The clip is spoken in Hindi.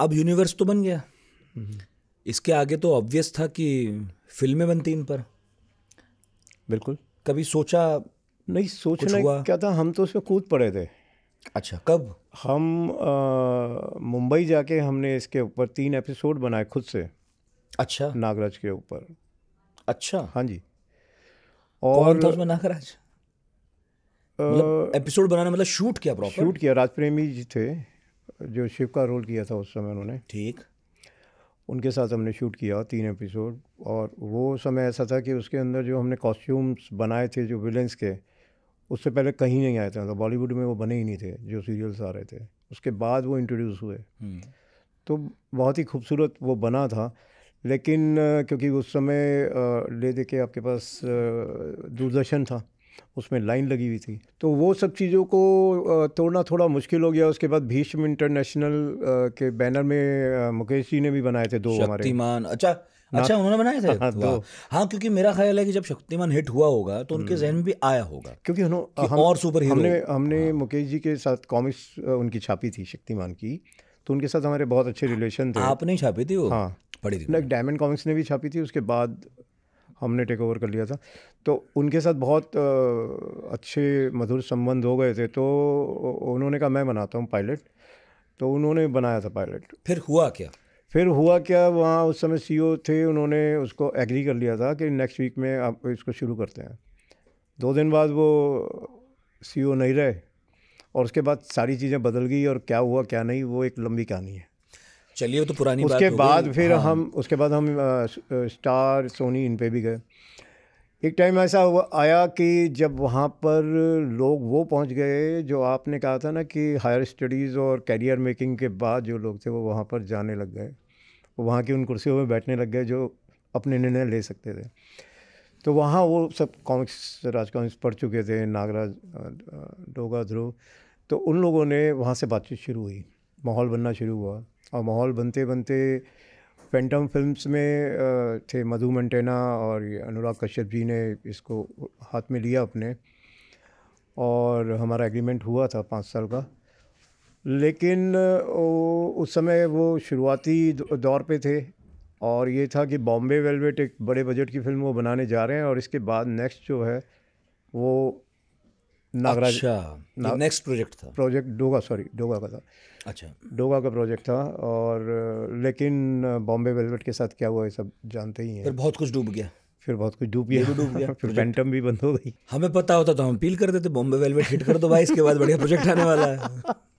अब यूनिवर्स तो बन गया इसके आगे तो ऑब्वियस था कि फिल्में बनती इन पर बिल्कुल कभी सोचा नहीं सोचना हुआ क्या था हम तो उसमें कूद पड़े थे अच्छा कब हम मुंबई जाके हमने इसके ऊपर तीन एपिसोड बनाए खुद से अच्छा नागराज के ऊपर अच्छा हाँ जी और था उसमें नागराज एपिसोड बनाना मतलब शूट मतलब किया प्रॉपर शूट किया राजप्रेमी जी थे जो शिव का रोल किया था उस समय उन्होंने ठीक उनके साथ हमने शूट किया तीन एपिसोड और वो समय ऐसा था कि उसके अंदर जो हमने कॉस्ट्यूम्स बनाए थे जो विलेंस के उससे पहले कहीं नहीं आए थे मतलब बॉलीवुड में वो बने ही नहीं थे जो सीरियल्स आ रहे थे उसके बाद वो इंट्रोड्यूस हुए हम्म। तो बहुत ही खूबसूरत वो बना था लेकिन क्योंकि उस समय ले दे के आपके पास दूरदर्शन था उसमें लाइन लगी हुई थी तो वो सब चीज़ों को तोड़ना थोड़ा मुश्किल हो गया उसके बाद भीष्म इंटरनेशनल के बैनर में मुकेश जी ने भी बनाए थे दो हमारे अच्छा अच्छा उन्होंने बनाए थे हाँ, तो, हाँ क्योंकि मेरा ख्याल है कि जब शक्तिमान हिट हुआ होगा तो उनके हम्म। जहन में भी आया होगा क्योंकि हम, हम, और सुपर हीरो हमने हमने हाँ। मुकेश जी के साथ कॉमिक्स उनकी छापी थी शक्तिमान की तो उनके साथ हमारे बहुत अच्छे रिलेशन थे आपने छापी थी वो हाँ पढ़ी थी डायमंड कॉमिक्स ने भी छापी थी उसके बाद हमने टेक ओवर कर लिया था तो उनके साथ बहुत अच्छे मधुर संबंध हो गए थे तो उन्होंने कहा मैं बनाता हूँ पायलट तो उन्होंने बनाया था पायलट फिर हुआ क्या फिर हुआ क्या वहाँ उस समय सीईओ e थे उन्होंने उसको एग्री कर लिया था कि नेक्स्ट वीक में आप इसको शुरू करते हैं दो दिन बाद वो सीईओ e नहीं रहे और उसके बाद सारी चीज़ें बदल गई और क्या हुआ क्या नहीं वो एक लंबी कहानी है चलिए तो पुरानी उसके बात बाद फिर हाँ। हम उसके बाद हम स्टार सोनी इन पे भी गए एक टाइम ऐसा हुआ आया कि जब वहाँ पर लोग वो पहुँच गए जो आपने कहा था ना कि हायर स्टडीज़ और कैरियर मेकिंग के बाद जो लोग थे वो वहाँ पर जाने लग गए वहाँ की उन कुर्सियों में बैठने लग गए जो अपने निर्णय ले सकते थे तो वहाँ वो सब कॉमिक्स राज कॉमिक्स पढ़ चुके थे नागराज डोगा ध्रुव तो उन लोगों ने वहाँ से बातचीत शुरू हुई माहौल बनना शुरू हुआ और माहौल बनते बनते फैंटम फिल्म्स में थे मधु मंटेना और अनुराग कश्यप जी ने इसको हाथ में लिया अपने और हमारा एग्रीमेंट हुआ था पाँच साल का लेकिन वो उस समय वो शुरुआती दौर पे थे और ये था कि बॉम्बे वेलवेट एक बड़े बजट की फिल्म वो बनाने जा रहे हैं और इसके बाद नेक्स्ट जो है वो नागराज अच्छा नेक्स्ट प्रोजेक्ट था प्रोजेक्ट डोगा सॉरी डोगा का था अच्छा डोगा का प्रोजेक्ट था और लेकिन बॉम्बे वेलवेट के साथ क्या हुआ ये सब जानते ही हैं फिर बहुत कुछ डूब गया फिर बहुत कुछ डूब गया तो डूब गया फिर फैंटम भी बंद हो गई हमें पता होता तो हम अपील कर देते बॉम्बे वेलवेट हिट कर दो भाई इसके बाद बढ़िया प्रोजेक्ट आने वाला है